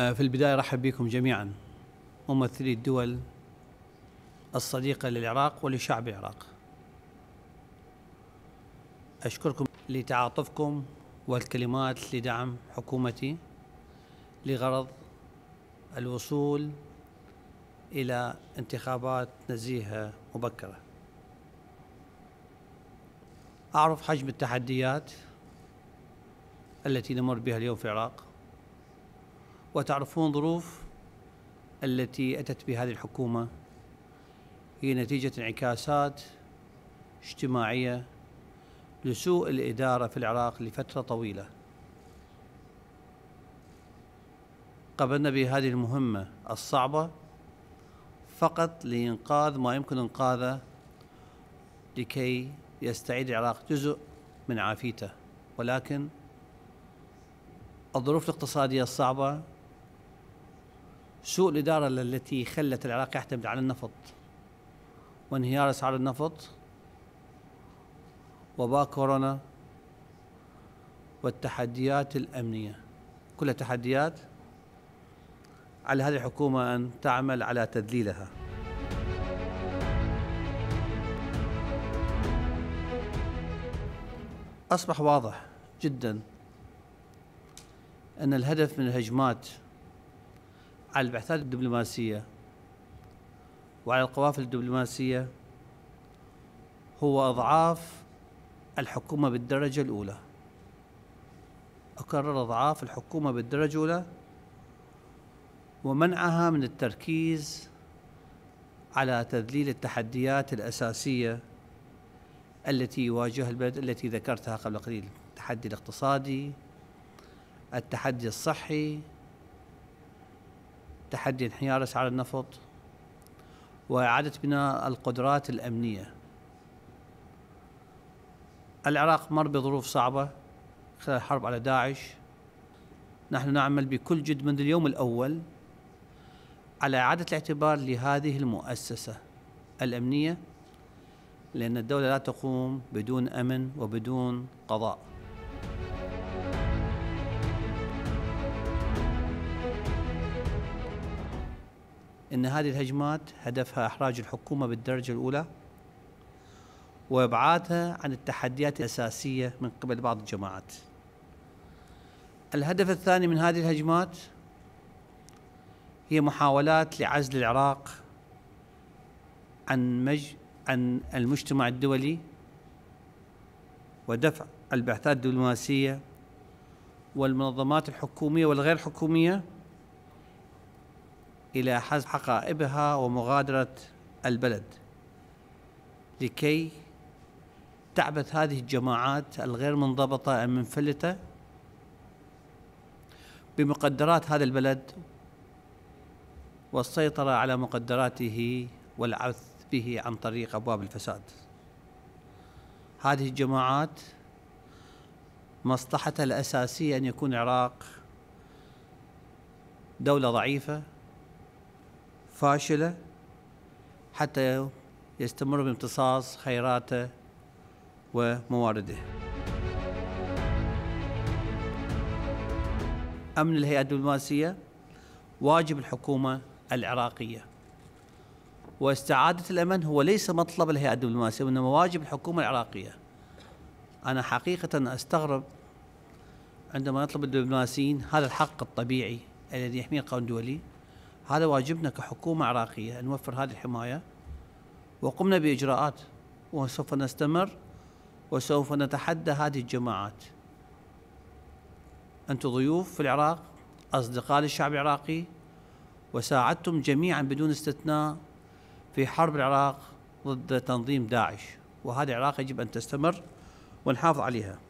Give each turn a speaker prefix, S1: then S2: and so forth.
S1: آه، في البداية رحب بكم جميعا ممثلي الدول الصديقة للعراق ولشعب العراق أشكركم لتعاطفكم والكلمات لدعم حكومتي لغرض الوصول إلى انتخابات نزيهة مبكرة أعرف حجم التحديات التي نمر بها اليوم في العراق وتعرفون ظروف التي أتت بهذه الحكومة هي نتيجة انعكاسات اجتماعية لسوء الإدارة في العراق لفترة طويلة قبلنا بهذه المهمة الصعبة فقط لإنقاذ ما يمكن إنقاذه لكي يستعيد العراق جزء من عافيته ولكن الظروف الاقتصادية الصعبة سوء الإدارة التي خلت العراق يعتمد على النفط وانهيار أسعار النفط وباء كورونا والتحديات الأمنية كلها تحديات على هذه الحكومة أن تعمل على تذليلها أصبح واضح جدا أن الهدف من الهجمات على البعثات الدبلوماسية وعلى القوافل الدبلوماسية هو أضعاف الحكومة بالدرجة الأولى أكرر أضعاف الحكومة بالدرجة الأولى ومنعها من التركيز على تذليل التحديات الأساسية التي يواجهها البلد التي ذكرتها قبل قليل التحدي الاقتصادي التحدي الصحي تحدي انحيار اسعار النفط واعاده بناء القدرات الامنيه العراق مر بظروف صعبه خلال الحرب على داعش نحن نعمل بكل جد منذ اليوم الاول على اعاده الاعتبار لهذه المؤسسه الامنيه لان الدوله لا تقوم بدون امن وبدون قضاء أن هذه الهجمات هدفها إحراج الحكومة بالدرجة الأولى وإبعادها عن التحديات الأساسية من قبل بعض الجماعات الهدف الثاني من هذه الهجمات هي محاولات لعزل العراق عن مج عن المجتمع الدولي ودفع البعثات الدبلوماسية والمنظمات الحكومية والغير حكومية إلى حذف حقائبها ومغادرة البلد لكي تعبث هذه الجماعات الغير منضبطة المنفلتة بمقدرات هذا البلد والسيطرة على مقدراته والعبث به عن طريق أبواب الفساد هذه الجماعات مصلحتها الأساسية أن يكون العراق دولة ضعيفة فاشلة حتى يستمر بامتصاص خيراته وموارده أمن الهيئة الدبلوماسية واجب الحكومة العراقية واستعادة الأمن هو ليس مطلب الهيئة الدبلوماسية وإنما واجب الحكومة العراقية أنا حقيقة أستغرب عندما يطلب الدبلوماسيين هذا الحق الطبيعي الذي يحميه القانون الدولي هذا واجبنا كحكومة عراقية أن نوفر هذه الحماية وقمنا بإجراءات وسوف نستمر وسوف نتحدى هذه الجماعات أنتم ضيوف في العراق أصدقاء للشعب العراقي وساعدتم جميعا بدون استثناء في حرب العراق ضد تنظيم داعش وهذه العراق يجب أن تستمر ونحافظ عليها